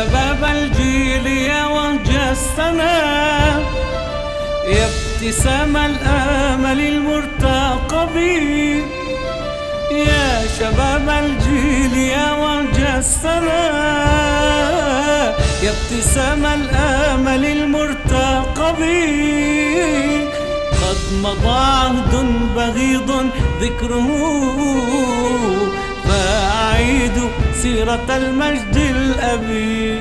شباب الجيل يا وهج السنة يا ابتسام الآمل المرتقب يا شباب الجيل يا وهج السنة يا ابتسام الآمل المرتقب قد مضى عهد بغيض ذكره تجد سيرة المجد الأبي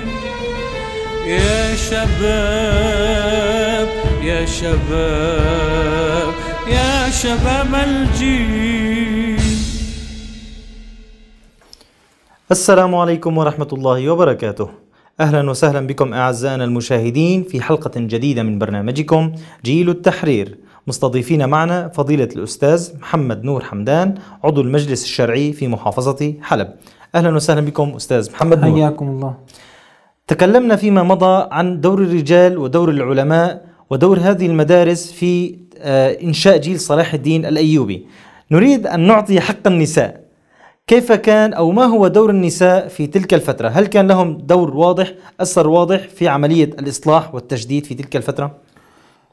يا شباب يا شباب يا شباب الجيل السلام عليكم ورحمة الله وبركاته أهلا وسهلا بكم أعزائنا المشاهدين في حلقة جديدة من برنامجكم جيل التحرير مستضيفين معنا فضيلة الأستاذ محمد نور حمدان عضو المجلس الشرعي في محافظة حلب اهلا وسهلا بكم استاذ محمد نور حياكم الله تكلمنا فيما مضى عن دور الرجال ودور العلماء ودور هذه المدارس في آه، انشاء جيل صلاح الدين الايوبي نريد ان نعطي حق النساء كيف كان او ما هو دور النساء في تلك الفتره هل كان لهم دور واضح اثر واضح في عمليه الاصلاح والتجديد في تلك الفتره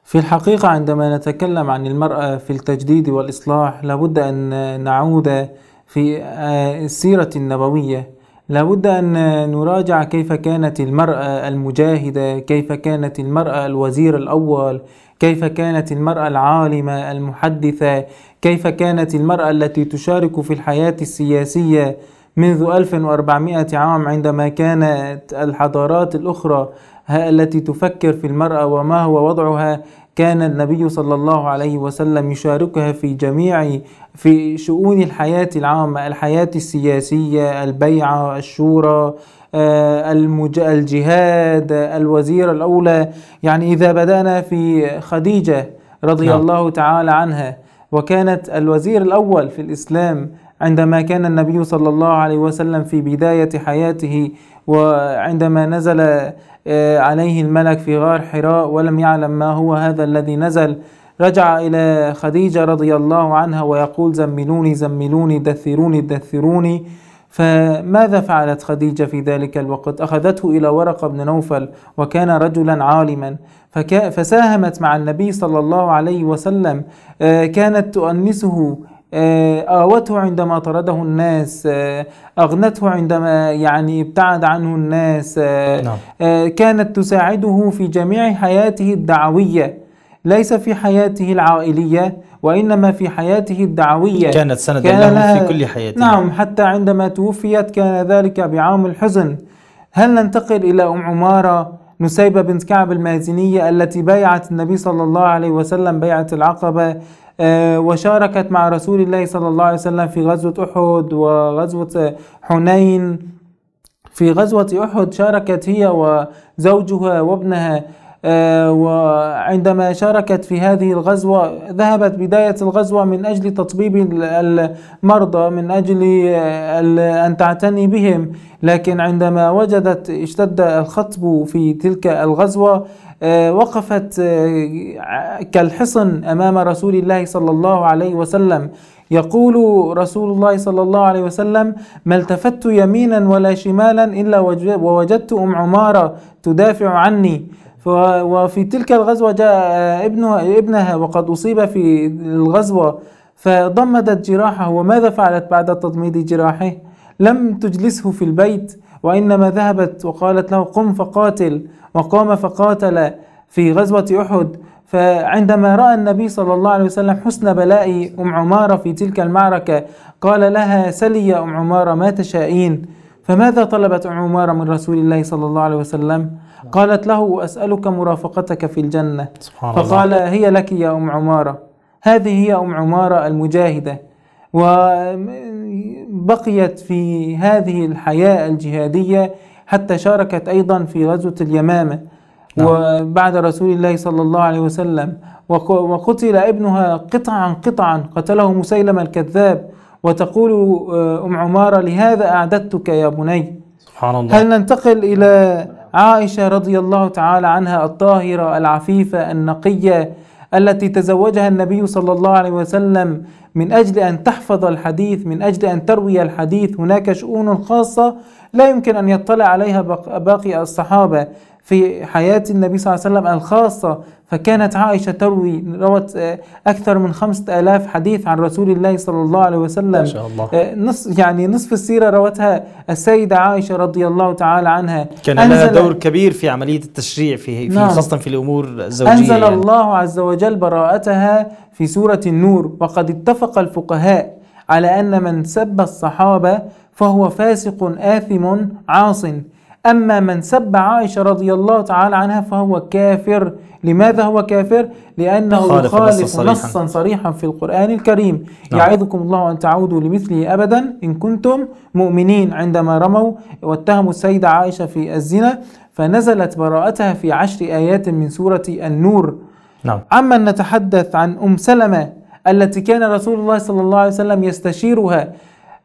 في الحقيقه عندما نتكلم عن المراه في التجديد والاصلاح لابد ان نعود في آه، السيرة النبوية لابد أن نراجع كيف كانت المرأة المجاهدة كيف كانت المرأة الوزير الأول كيف كانت المرأة العالمة المحدثة كيف كانت المرأة التي تشارك في الحياة السياسية منذ 1400 عام عندما كانت الحضارات الأخرى التي تفكر في المرأة وما هو وضعها كان النبي صلى الله عليه وسلم يشاركها في جميع في شؤون الحياة العامة الحياة السياسية البيعة الشورى آه، الجهاد الوزير الأولى يعني إذا بدأنا في خديجة رضي نعم. الله تعالى عنها وكانت الوزير الأول في الإسلام عندما كان النبي صلى الله عليه وسلم في بداية حياته وعندما نزل آه، عليه الملك في غار حراء ولم يعلم ما هو هذا الذي نزل رجع إلى خديجة رضي الله عنها ويقول زملوني زملوني دثروني دثروني فماذا فعلت خديجة في ذلك الوقت أخذته إلى ورقة بن نوفل وكان رجلا عالما فساهمت مع النبي صلى الله عليه وسلم آه، كانت تؤنسه آه، آوته عندما طرده الناس آه، أغنته عندما يعني ابتعد عنه الناس آه، نعم. كانت تساعده في جميع حياته الدعوية ليس في حياته العائلية وإنما في حياته الدعوية كانت سندا كان له في كل حياته نعم حتى عندما توفيت كان ذلك بعام الحزن هل ننتقل إلى أم عمارة نسيبة بنت كعب المازنية التي بايعت النبي صلى الله عليه وسلم بيعة العقبة آه، وشاركت مع رسول الله صلى الله عليه وسلم في غزوة أحد وغزوة آه، حنين في غزوة أحد شاركت هي وزوجها وابنها آه، وعندما شاركت في هذه الغزوة ذهبت بداية الغزوة من أجل تطبيب المرضى من أجل أن تعتني بهم لكن عندما وجدت اشتد الخطب في تلك الغزوة آه، وقفت آه، كالحصن أمام رسول الله صلى الله عليه وسلم يقول رسول الله صلى الله عليه وسلم ما التفت يمينا ولا شمالا إلا ووجدت أم عمارة تدافع عني وفي تلك الغزوة جاء آه، ابنها, ابنها وقد أصيب في الغزوة فضمدت جراحه وماذا فعلت بعد تضميد جراحه لم تجلسه في البيت وإنما ذهبت وقالت له قم فقاتل وقام فقاتل في غزوة أحد فعندما رأى النبي صلى الله عليه وسلم حسن بلاء أم عمارة في تلك المعركة قال لها سلي يا أم عمارة ما تشائين فماذا طلبت أم عمارة من رسول الله صلى الله عليه وسلم قالت له أسألك مرافقتك في الجنة سبحان فقال هي لك يا أم عمارة هذه هي أم عمارة المجاهدة وبقيت في هذه الحياة الجهادية حتى شاركت أيضا في غزوة اليمامة نعم. وبعد رسول الله صلى الله عليه وسلم وقتل ابنها قطعا قطعا قتله مسيلم الكذاب وتقول آه، أم عمارة لهذا أعددتك يا بني سبحان الله هل ننتقل إلى عائشة رضي الله تعالى عنها الطاهرة العفيفة النقية التي تزوجها النبي صلى الله عليه وسلم من أجل أن تحفظ الحديث من أجل أن تروي الحديث هناك شؤون خاصة لا يمكن أن يطلع عليها باقي الصحابة في حياة النبي صلى الله عليه وسلم الخاصة فكانت عائشة تروي روت آه، أكثر من خمسة آلاف حديث عن رسول الله صلى الله عليه وسلم ما شاء الله. آه، نصف يعني نصف السيرة روتها السيدة عائشة رضي الله تعالى عنها كان لها دور كبير في عملية التشريع في, في نعم خاصة في الأمور الزوجية يعني. أنزل يعني. الله عز وجل براءتها في سورة النور وقد اتفق الفقهاء على أن من سب الصحابة فهو فاسق آثم عاصٍ أما من سب عائشة رضي الله تعالى عنها فهو كافر لماذا هو كافر؟ لأنه خالف يخالف نصا صريحا. صريحا في القرآن الكريم نعم. يعظكم الله أن تعودوا لمثله أبدا إن كنتم مؤمنين عندما رموا واتهموا السيدة عائشة في الزنا فنزلت براءتها في عشر آيات من سورة النور نعم. عمن نتحدث عن أم سلمة التي كان رسول الله صلى الله عليه وسلم يستشيرها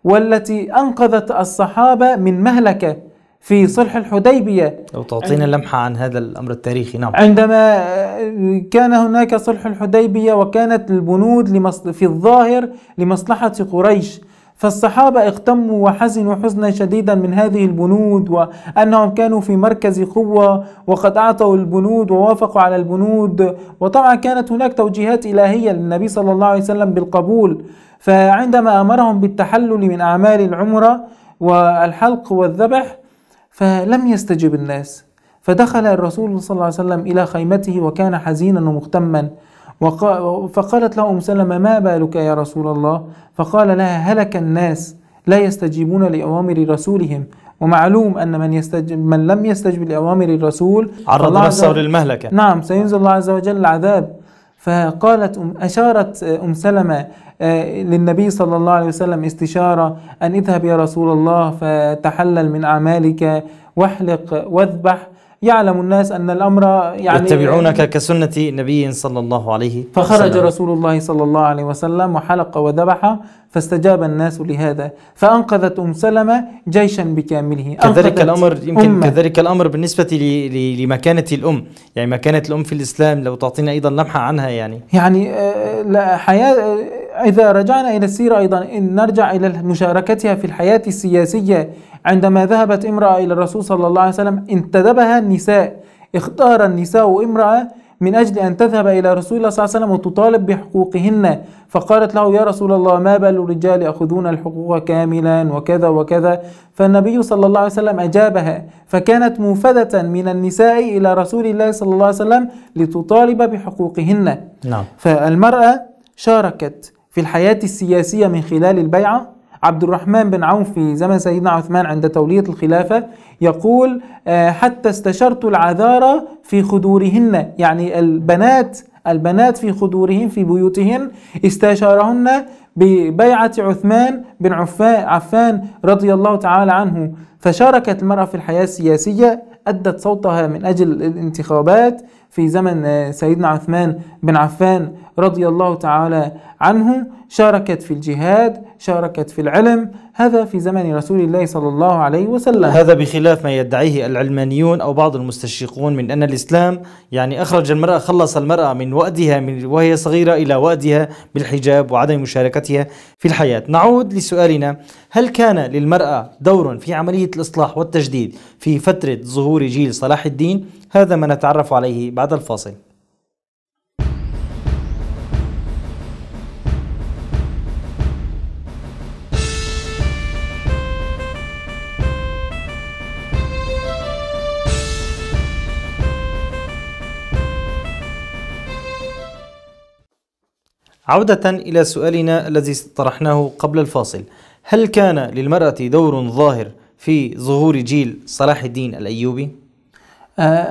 والتي أنقذت الصحابة من مهلكة في صلح الحديبية لو تعطينا لمحة عن هذا الأمر التاريخي نعم عندما آه، كان هناك صلح الحديبية وكانت البنود في الظاهر لمصلحة قريش فالصحابة اغتموا وحزنوا حزنا شديدا من هذه البنود وأنهم كانوا في مركز قوة وقد أعطوا البنود ووافقوا على البنود وطبعا كانت هناك توجيهات إلهية للنبي صلى الله عليه وسلم بالقبول فعندما أمرهم بالتحلل من أعمال العمرة والحلق والذبح فلم يستجب الناس فدخل الرسول صلى الله عليه وسلم إلى خيمته وكان حزينا ومختما فقالت له أم سلمة ما بالك يا رسول الله فقال لها هلك الناس لا يستجيبون لأوامر رسولهم ومعلوم أن من, يستجب من لم يستجب لأوامر الرسول عرض نفسه للمهلكة نعم سينزل الله عز وجل العذاب فقالت أم أشارت آه، أم سلمة آه، للنبي صلى الله عليه وسلم استشارة أن اذهب يا رسول الله فتحلل من أعمالك واحلق واذبح يعلم الناس أن الأمر يعني يتبعونك كسنة نبي صلى الله عليه وسلم فخرج رسول الله صلى الله عليه وسلم وحلق وذبح فاستجاب الناس لهذا فأنقذت أم سلمة جيشا بكامله كذلك الأمر يمكن أمة. كذلك الأمر بالنسبة لمكانة الأم يعني مكانة الأم في الإسلام لو تعطينا أيضا لمحة عنها يعني يعني آه، لا حياة إذا رجعنا إلى السيرة أيضا إن نرجع إلى مشاركتها في الحياة السياسية عندما ذهبت امرأة إلى الرسول صلى الله عليه وسلم انتدبها النساء اختار النساء امرأة من أجل أن تذهب إلى رسول الله صلى الله عليه وسلم وتطالب بحقوقهن فقالت له يا رسول الله ما بال الرجال يأخذون الحقوق كاملا وكذا وكذا فالنبي صلى الله عليه وسلم أجابها فكانت موفدة من النساء إلى رسول الله صلى الله عليه وسلم لتطالب بحقوقهن نعم. فالمرأة شاركت في الحياة السياسية من خلال البيعة عبد الرحمن بن عوف في زمن سيدنا عثمان عند تولية الخلافة يقول آه، حتى استشرت العذارى في خدورهن يعني البنات البنات في خدورهن في بيوتهن استشارهن ببيعة عثمان بن عفان رضي الله تعالى عنه فشاركت المرأة في الحياة السياسية أدت صوتها من أجل الانتخابات في زمن آه، سيدنا عثمان بن عفان رضي الله تعالى عنه شاركت في الجهاد شاركت في العلم هذا في زمن رسول الله صلى الله عليه وسلم هذا بخلاف ما يدعيه العلمانيون أو بعض المستشرقون من أن الإسلام يعني أخرج المرأة خلص المرأة من وأدها من وهي صغيرة إلى وأدها بالحجاب وعدم مشاركتها في الحياة نعود لسؤالنا هل كان للمرأة دور في عملية الإصلاح والتجديد في فترة ظهور جيل صلاح الدين هذا ما نتعرف عليه بعد بعد الفاصل عودة إلى سؤالنا الذي طرحناه قبل الفاصل هل كان للمرأة دور ظاهر في ظهور جيل صلاح الدين الأيوبي؟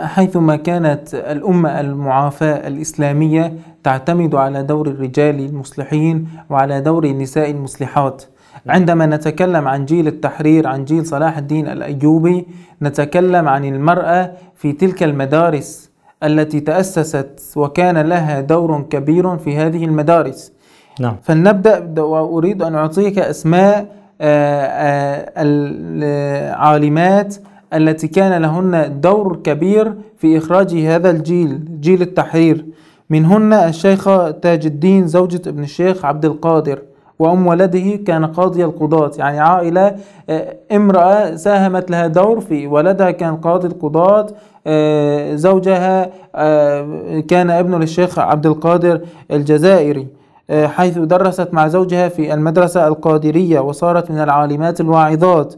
حيثما كانت الأمة المعافاة الإسلامية تعتمد على دور الرجال المصلحين وعلى دور النساء المصلحات نعم. عندما نتكلم عن جيل التحرير عن جيل صلاح الدين الأيوبي نتكلم عن المرأة في تلك المدارس التي تأسست وكان لها دور كبير في هذه المدارس نعم. فلنبدأ وأريد أن أعطيك أسماء آه، آه، العالمات آه، التي كان لهن دور كبير في إخراج هذا الجيل جيل التحرير منهن الشيخة تاج الدين زوجة ابن الشيخ عبد القادر وأم ولده كان قاضي القضاة يعني عائلة آه، امرأة ساهمت لها دور في ولدها كان قاضي القضاة آه، زوجها آه، كان ابن للشيخ عبد القادر الجزائري حيث درست مع زوجها في المدرسة القادرية وصارت من العالمات الواعظات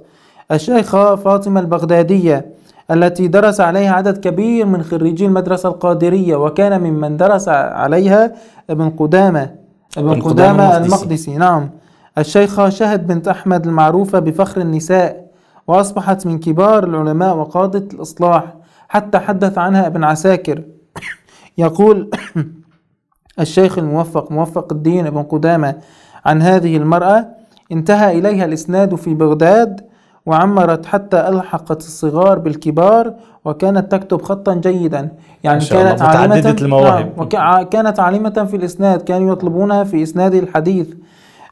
الشيخة فاطمة البغدادية التي درس عليها عدد كبير من خريجي المدرسة القادرية وكان ممن درس عليها ابن قدامة ابن قدامة المقدسي نعم الشيخة شهد بنت أحمد المعروفة بفخر النساء وأصبحت من كبار العلماء وقادة الإصلاح حتى حدث عنها ابن عساكر يقول الشيخ الموفق موفق الدين ابن قدامة عن هذه المرأة انتهى إليها الإسناد في بغداد وعمرت حتى ألحقت الصغار بالكبار وكانت تكتب خطا جيدا يعني كانت عالمة المواهب نعم. كانت عالمة في الإسناد كانوا يطلبونها في إسناد الحديث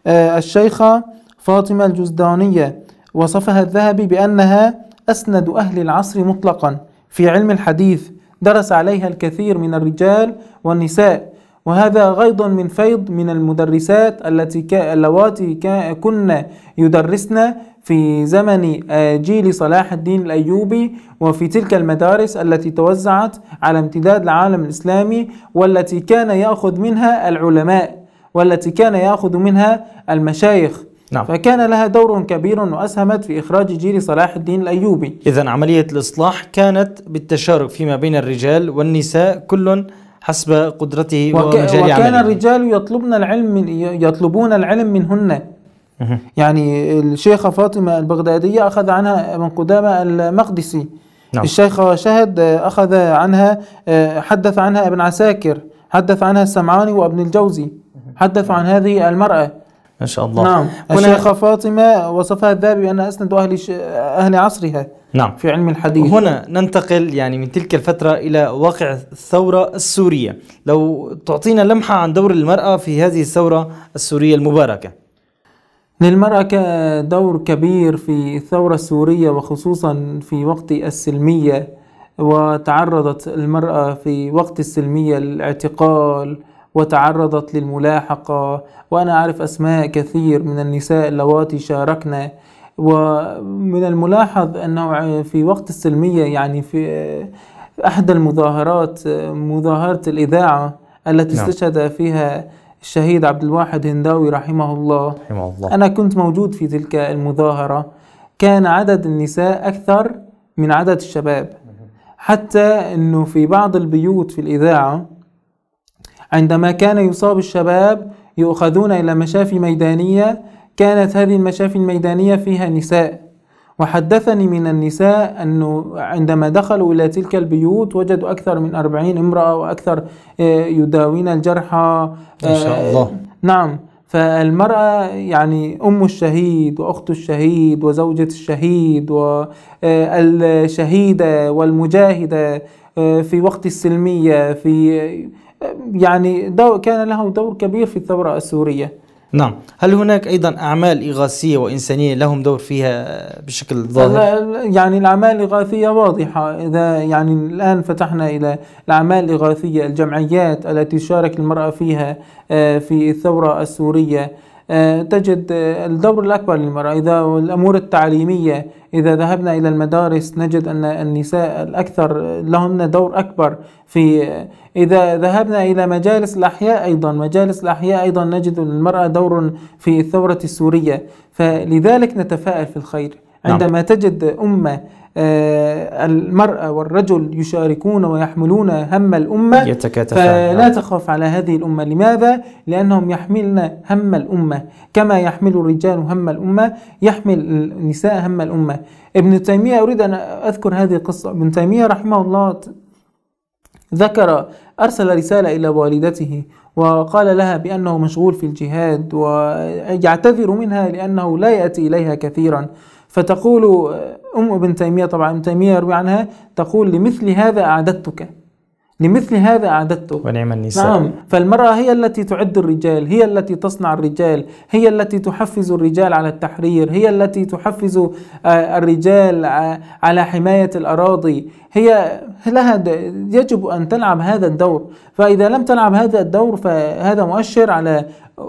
آه الشيخة فاطمة الجزدانية وصفها الذهبي بأنها أسند أهل العصر مطلقا في علم الحديث درس عليها الكثير من الرجال والنساء وهذا غيض من فيض من المدرسات التي اللواتي كنا يدرسن في زمن آه، جيل صلاح الدين الأيوبي وفي تلك المدارس التي توزعت على امتداد العالم الإسلامي والتي كان يأخذ منها العلماء والتي كان يأخذ منها المشايخ نعم. فكان لها دور كبير وأسهمت في إخراج جيل صلاح الدين الأيوبي إذا عملية الإصلاح كانت بالتشارك فيما بين الرجال والنساء كل حسب قدرته وك... ومجال وكان عملية. الرجال يطلبن العلم من... يطلبون العلم منهن يعني الشيخة فاطمة البغدادية أخذ عنها من قدامة المقدسي نعم. الشيخ شهد آه، أخذ عنها آه، حدث عنها ابن عساكر حدث عنها السمعاني وابن الجوزي حدث عن هذه المرأة ما شاء الله نعم الشيخة فاطمة وصفها الذهبي بأنها أسند أهل ش... أهل عصرها نعم في علم الحديث هنا ننتقل يعني من تلك الفترة إلى واقع الثورة السورية لو تعطينا لمحة عن دور المرأة في هذه الثورة السورية المباركة للمرأة دور كبير في الثورة السورية وخصوصا في وقت السلمية وتعرضت المرأة في وقت السلمية للاعتقال وتعرضت للملاحقة وأنا أعرف أسماء كثير من النساء اللواتي شاركنا ومن الملاحظ أنه في وقت السلمية يعني في أحدى المظاهرات مظاهرة الإذاعة التي نعم. استشهد فيها الشهيد عبد الواحد هنداوي رحمه الله رحمه الله أنا كنت موجود في تلك المظاهرة كان عدد النساء أكثر من عدد الشباب حتى أنه في بعض البيوت في الإذاعة عندما كان يصاب الشباب يؤخذون إلى مشافي ميدانية كانت هذه المشافي الميدانية فيها نساء وحدثني من النساء أنه عندما دخلوا إلى تلك البيوت وجدوا أكثر من أربعين امرأة وأكثر آه، يداوين الجرحى إن آه، شاء الله نعم فالمرأة يعني أم الشهيد وأخت الشهيد وزوجة الشهيد والشهيدة آه، والمجاهدة في وقت السلمية في يعني كان لهم دور كبير في الثورة السورية نعم هل هناك أيضا أعمال إغاثية وإنسانية لهم دور فيها بشكل ظاهر؟ يعني الأعمال الإغاثية واضحة إذا يعني الآن فتحنا إلى الأعمال الإغاثية الجمعيات التي شارك المرأة فيها آه، في الثورة السورية تجد الدور الأكبر للمرأة إذا الأمور التعليمية إذا ذهبنا إلى المدارس نجد أن النساء الأكثر لهن دور أكبر في إذا ذهبنا إلى مجالس الأحياء أيضا مجالس الأحياء أيضا نجد المرأة دور في الثورة السورية فلذلك نتفائل في الخير نعم. عندما تجد أمة آه، المرأة والرجل يشاركون ويحملون هم الأمة يتكاتفان فلا تخاف على هذه الأمة لماذا؟ لأنهم يحملن هم الأمة كما يحمل الرجال هم الأمة يحمل النساء هم الأمة ابن تيمية أريد أن أذكر هذه القصة ابن تيمية رحمه الله ذكر أرسل رسالة إلى والدته وقال لها بأنه مشغول في الجهاد ويعتذر منها لأنه لا يأتي إليها كثيرا فتقول أم ابن تيمية طبعا ابن تيمية يروي عنها تقول لمثل هذا أعددتك لمثل هذا أعددته ونعم النساء نعم فالمرأة هي التي تعد الرجال هي التي تصنع الرجال هي التي تحفز الرجال على التحرير هي التي تحفز آه، الرجال آه، على حماية الأراضي هي لها يجب أن تلعب هذا الدور فإذا لم تلعب هذا الدور فهذا مؤشر على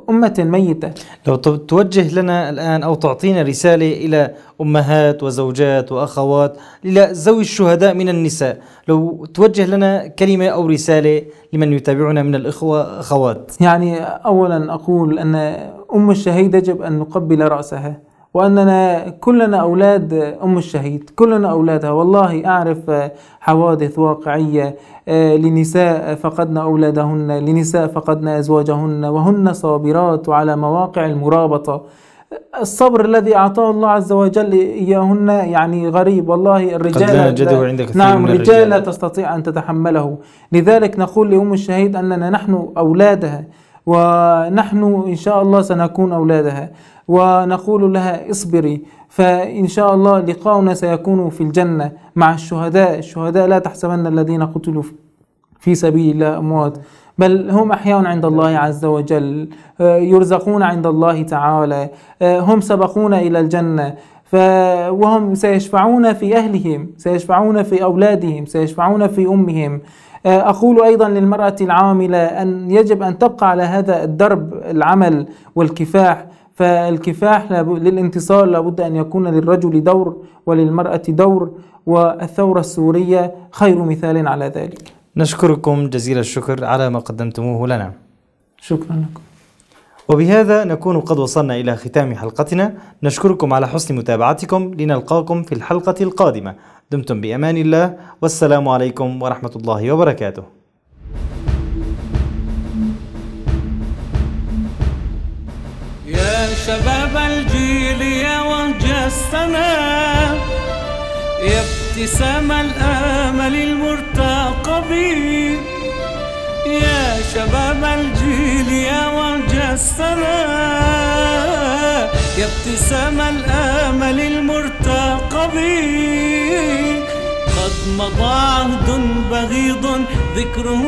أمة ميتة لو توجه لنا الآن أو تعطينا رسالة إلى أمهات وزوجات وأخوات إلى ذوي الشهداء من النساء لو توجه لنا كلمة أو رسالة لمن يتابعنا من الإخوة أخوات يعني أولا أقول أن أم الشهيد يجب أن نقبل رأسها وأننا كلنا أولاد أم الشهيد كلنا أولادها والله أعرف حوادث واقعية آه، لنساء فقدن أولادهن لنساء فقدن أزواجهن وهن صابرات على مواقع المرابطة الصبر الذي أعطاه الله عز وجل إياهن يعني غريب والله الرجال قد لا نجده عند كثير نعم من الرجال لا تستطيع أن تتحمله لذلك نقول لأم الشهيد أننا نحن أولادها ونحن إن شاء الله سنكون أولادها ونقول لها اصبري فإن شاء الله لقاؤنا سيكون في الجنة مع الشهداء الشهداء لا تحسبن الذين قتلوا في سبيل الله أموات بل هم أحياء عند الله عز وجل آه، يرزقون عند الله تعالى آه، هم سبقونا إلى الجنة فهم سيشفعون في أهلهم سيشفعون في أولادهم سيشفعون في أمهم آه، أقول أيضا للمرأة العاملة أن يجب أن تبقى على هذا الدرب العمل والكفاح فالكفاح للانتصار لابد أن يكون للرجل دور وللمرأة دور والثورة السورية خير مثال على ذلك نشكركم جزيل الشكر على ما قدمتموه لنا شكرا لكم وبهذا نكون قد وصلنا إلى ختام حلقتنا نشكركم على حسن متابعتكم لنلقاكم في الحلقة القادمة دمتم بأمان الله والسلام عليكم ورحمة الله وبركاته يا شباب الجيل يا وهج السنة يا ابتسام الآمل المرتقبين السماء يا ابتسام الآمل المرتقب قد مضى عهد بغيض ذكره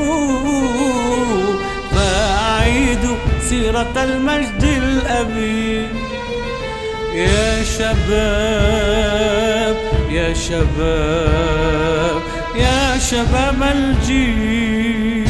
فأعيد سيرة المجد الأبي يا شباب يا شباب يا شباب الجيل